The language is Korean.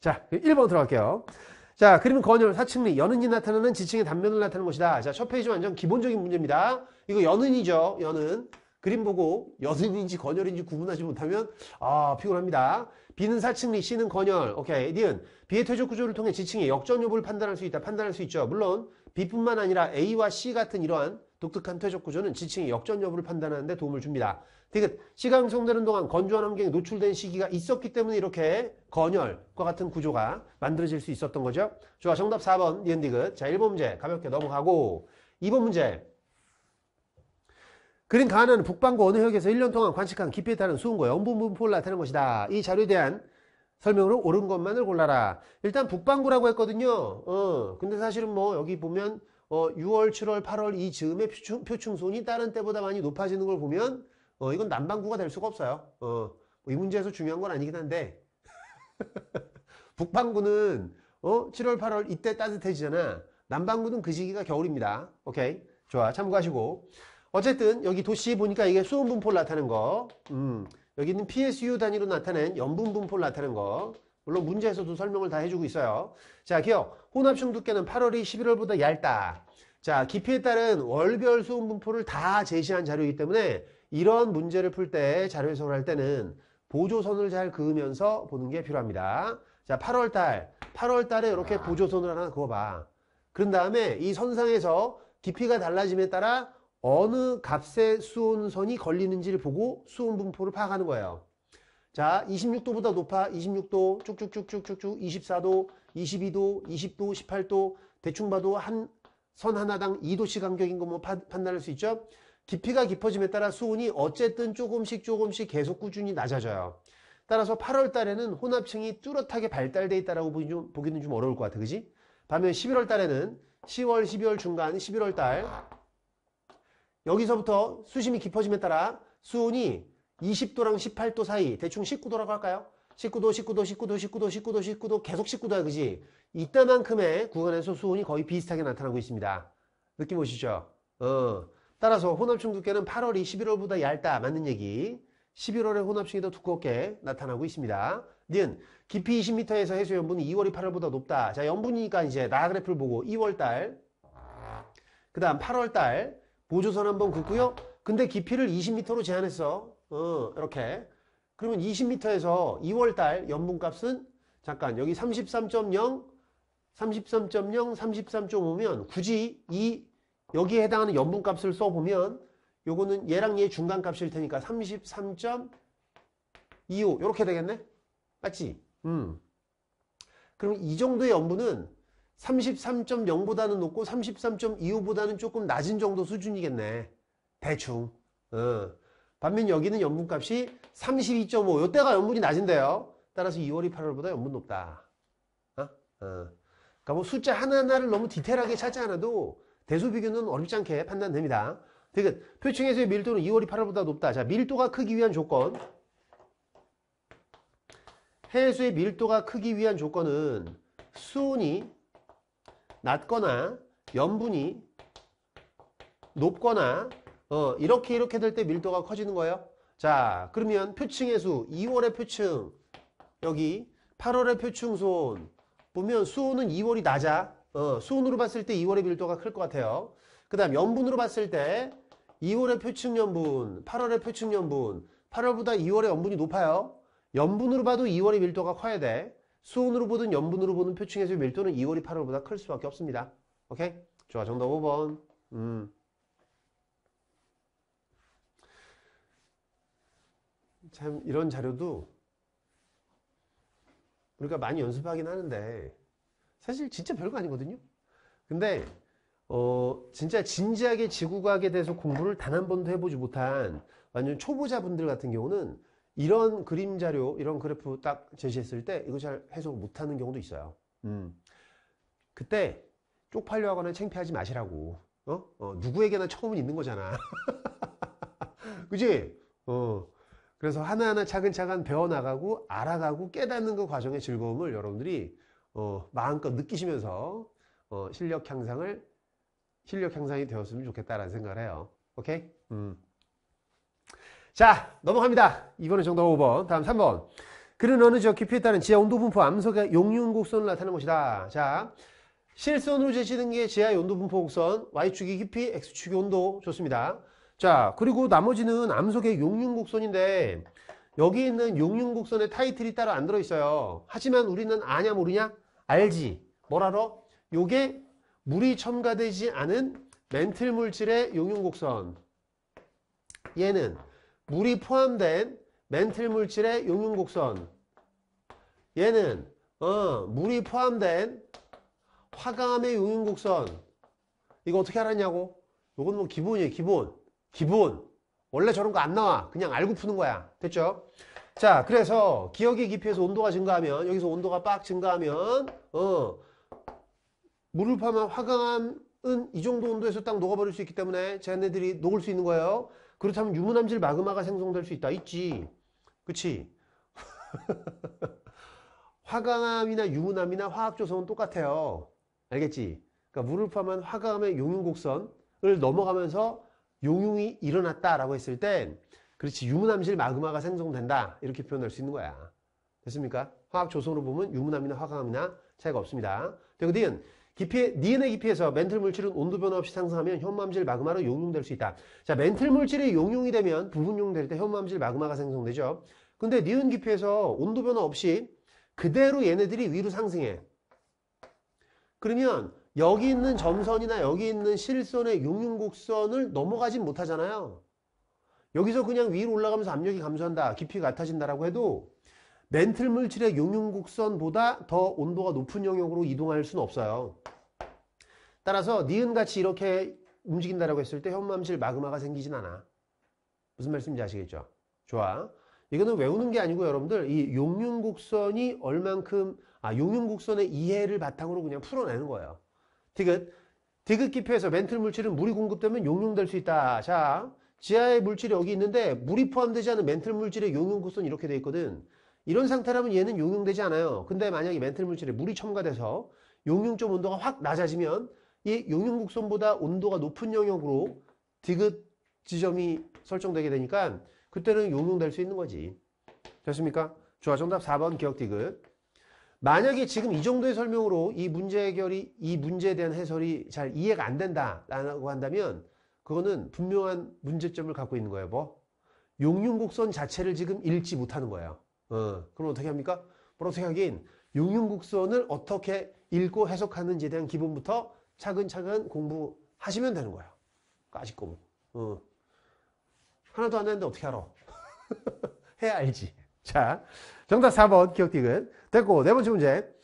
자, 1번 그 들어갈게요. 자, 그림은 건열, 사층리, 연은이 나타나는 지층의 단면을 나타내는 것이다. 자, 첫 페이지 완전 기본적인 문제입니다. 이거 연은이죠, 연은. 그림 보고 연은인지 건열인지 구분하지 못하면 아 피곤합니다. B는 사층리, C는 건열. 오케이, 니은. B의 퇴적 구조를 통해 지층의 역전 여부를 판단할 수 있다. 판단할 수 있죠. 물론 B뿐만 아니라 A와 C 같은 이러한 독특한 퇴적 구조는 지층의 역전 여부를 판단하는 데 도움을 줍니다. 디귿 시간 형성되는 동안 건조한 환경에 노출된 시기가 있었기 때문에 이렇게 건열과 같은 구조가 만들어질 수 있었던 거죠. 좋아, 정답 4번 니엔디귿. 자, 1번 문제 가볍게 넘어가고 2번 문제 그린 가나는 북방구 어느 해역에서 1년 동안 관측한 깊이에 따른 수온과 염분 분포를 나타낸 것이다. 이 자료에 대한 설명으로 옳은 것만을 골라라. 일단 북방구라고 했거든요. 어, 근데 사실은 뭐 여기 보면 어, 6월, 7월, 8월 이 즈음에 표충, 표충손이 다른 때보다 많이 높아지는 걸 보면 어, 이건 남반구가 될 수가 없어요. 어, 뭐 이 문제에서 중요한 건 아니긴 한데 북반구는 어, 7월, 8월 이때 따뜻해지잖아. 남반구는 그 시기가 겨울입니다. 오케이. 좋아. 참고하시고. 어쨌든 여기 도시 보니까 이게 수온 분포를 나타낸 거. 음, 여기는 PSU 단위로 나타낸 염분 분포를 나타낸 거. 물론 문제에서도 설명을 다 해주고 있어요. 자, 기억. 혼합형 두께는 8월이 11월보다 얇다. 자, 깊이에 따른 월별 수온 분포를 다 제시한 자료이기 때문에 이런 문제를 풀 때, 자료 해석을 할 때는 보조선을 잘 그으면서 보는 게 필요합니다. 자, 8월달. 8월달에 이렇게 아. 보조선을 하나 그어봐. 그런 다음에 이 선상에서 깊이가 달라짐에 따라 어느 값의 수온선이 걸리는지를 보고 수온 분포를 파악하는 거예요. 자 26도보다 높아 26도 쭉쭉쭉쭉쭉 24도 22도 20도 18도 대충 봐도 한 선 하나당 2도씩 간격인 것만 뭐 판단할 수 있죠 깊이가 깊어짐에 따라 수온이 어쨌든 조금씩 조금씩 계속 꾸준히 낮아져요 따라서 8월 달에는 혼합층이 뚜렷하게 발달돼 있다라고 보기 좀, 보기는 좀 어려울 것 같아 그지 반면 11월 달에는 10월 12월 중간 11월 달 여기서부터 수심이 깊어짐에 따라 수온이 20도랑 18도 사이 대충 19도라고 할까요? 19도, 19도, 19도, 19도, 19도, 19도 계속 19도야 그지? 이때만큼의 구간에서 수온이 거의 비슷하게 나타나고 있습니다. 느낌 오시죠? 어. 따라서 혼합층 두께는 8월이 11월보다 얇다 맞는 얘기 11월에 혼합층이 더 두껍게 나타나고 있습니다. 는 깊이 20m에서 해수 염분이 2월이 8월보다 높다. 자 염분이니까 이제 나 그래프를 보고 2월달 그 다음 8월달 보조선 한번 긋고요. 근데 깊이를 20m로 제한했어. 어, 이렇게. 그러면 20m에서 2월달 연분값은 잠깐 여기 33.0 33.0 33.5면 굳이 이 여기에 해당하는 연분값을 써보면 요거는 얘랑 얘 중간값일 테니까 33.25 이렇게 되겠네 맞지? 음. 그럼 이 정도의 연분은 33.0보다는 높고 33.25보다는 조금 낮은 정도 수준이겠네 대충 어. 반면 여기는 연분값이 32.5 이때가 연분이 낮은데요. 따라서 2월이 8월보다 연분 높다. 어? 어. 그러니까 뭐 숫자 하나하나를 너무 디테일하게 찾지 않아도 대수 비교는 어렵지 않게 판단됩니다. 그 표층에서의 밀도는 2월이 8월보다 높다. 자, 밀도가 크기 위한 조건. 해수의 밀도가 크기 위한 조건은 수온이 낮거나 염분이 높거나 어, 이렇게 이렇게 될 때 밀도가 커지는 거예요. 자, 그러면 표층의 수, 2월의 표층, 여기 8월의 표층손 보면 수온은 2월이 낮아. 어, 수온으로 봤을 때 2월의 밀도가 클 것 같아요. 그 다음 연분으로 봤을 때 2월의 표층 연분, 8월의 표층 연분, 8월보다 2월의 연분이 높아요. 연분으로 봐도 2월의 밀도가 커야 돼. 수온으로 보든 연분으로 보는 표층에서 밀도는 2월이 8월보다 클 수밖에 없습니다. 오케이? 좋아, 정답 5번. 음. 참 이런 자료도 우리가 많이 연습하긴 하는데 사실 진짜 별거 아니거든요. 근데 어 진짜 진지하게 지구과학에 대해서 공부를 단 한 번도 해보지 못한 완전 초보자분들 같은 경우는 이런 그림 자료, 이런 그래프 딱 제시했을 때 이거 잘 해석 못하는 경우도 있어요. 음. 그때 쪽팔려 하거나 창피하지 마시라고. 어? 어 누구에게나 처음은 있는 거잖아. 그지? 어. 그래서 하나하나 차근차근 배워나가고 알아가고 깨닫는 그 과정의 즐거움을 여러분들이 어, 마음껏 느끼시면서 어, 실력 향상을 실력 향상이 되었으면 좋겠다라는 생각을 해요. 오케이? 음. 자 넘어갑니다. 이번에 정답 5번 다음 3번 그는 어느 지역 깊이 에 따른 지하 온도 분포 암석의 용융 곡선을 나타낸 것이다. 자 실선으로 제시된 게 지하 온도 분포 곡선 Y축이 깊이 X축이 온도 좋습니다. 자 그리고 나머지는 암석의 용융곡선인데 여기 있는 용융곡선의 타이틀이 따로 안 들어있어요 하지만 우리는 아냐 모르냐? 알지 뭐라러? 요게 물이 첨가되지 않은 멘틀 물질의 용융곡선 얘는 물이 포함된 멘틀 물질의 용융곡선 얘는 어, 물이 포함된 화감의 용융곡선 이거 어떻게 알았냐고 이건 뭐 기본이에요 기본 기본. 원래 저런 거 안 나와. 그냥 알고 푸는 거야. 됐죠? 자, 그래서 기억의 깊이에서 온도가 증가하면 여기서 온도가 빡 증가하면 어 물을 파면 화강암은 이 정도 온도에서 딱 녹아버릴 수 있기 때문에 쟤네들이 녹을 수 있는 거예요. 그렇다면 유무남질 마그마가 생성될 수 있다. 있지. 그치? 화강암이나 유무남이나 화학조성은 똑같아요. 알겠지? 그러니까 물을 파면 화강암의 용융곡선을 넘어가면서 용융이 일어났다라고 했을 땐 그렇지 유무암실 마그마가 생성된다 이렇게 표현할 수 있는 거야. 됐습니까? 화학 조성으로 보면 유무암이나 화강암이나 차이가 없습니다. 되거든. 깊이, 니은의 깊이에서 멘틀 물질은 온도 변화 없이 상승하면 현무암질 마그마로 용융될 수 있다. 자, 멘틀 물질이 용융이 되면 부분용될 때 현무암질 마그마가 생성되죠. 근데 니은 깊이에서 온도 변화 없이 그대로 얘네들이 위로 상승해. 그러면 여기 있는 점선이나 여기 있는 실선의 육륜곡선을 넘어가진 못하잖아요. 여기서 그냥 위로 올라가면서 압력이 감소한다, 깊이 같아진다라고 해도 멘틀 물질의 용융곡선보다 더 온도가 높은 영역으로 이동할 수는 없어요. 따라서 니은같이 이렇게 움직인다라고 했을 때현 m a 실 마그마가 생기진 않아. 무슨 말씀인지 아시겠죠? 좋아. 이거는 외우는 게 아니고 여러분들 이 용융곡선이 얼만큼 아 용융곡선의 이해를 바탕으로 그냥 풀어내는 거예요. 디귿. 디귿 기표에서 멘틀 물질은 물이 공급되면 용융될 수 있다. 자, 지하의 물질이 여기 있는데 물이 포함되지 않은 멘틀 물질의 용융 구수는 이렇게 돼 있거든. 이런 상태라면 얘는 용융되지 않아요. 근데 만약에 멘틀 물질에 물이 첨가돼서 용융점 온도가 확 낮아지면 이 용융 곡선보다 온도가 높은 영역으로 디귿 지점이 설정되게 되니까 그때는 용융될 수 있는 거지. 됐습니까? 좋아, 정답 4번 기억 디귿. 만약에 지금 이 정도의 설명으로 이 문제 해결이 이 문제에 대한 해설이 잘 이해가 안 된다라고 한다면 그거는 분명한 문제점을 갖고 있는 거예요 뭐 용융곡선 자체를 지금 읽지 못하는 거예요 어, 그럼 어떻게 합니까? 뭐라고 생각인 용융곡선을 어떻게 읽고 해석하는지에 대한 기본부터 차근차근 공부하시면 되는 거예요 까짓 거뭐 어. 하나도 안 했는데 어떻게 알아 해야 알지 자, 정답 4번 기억 디귿. 됐고, 네 번째 문제.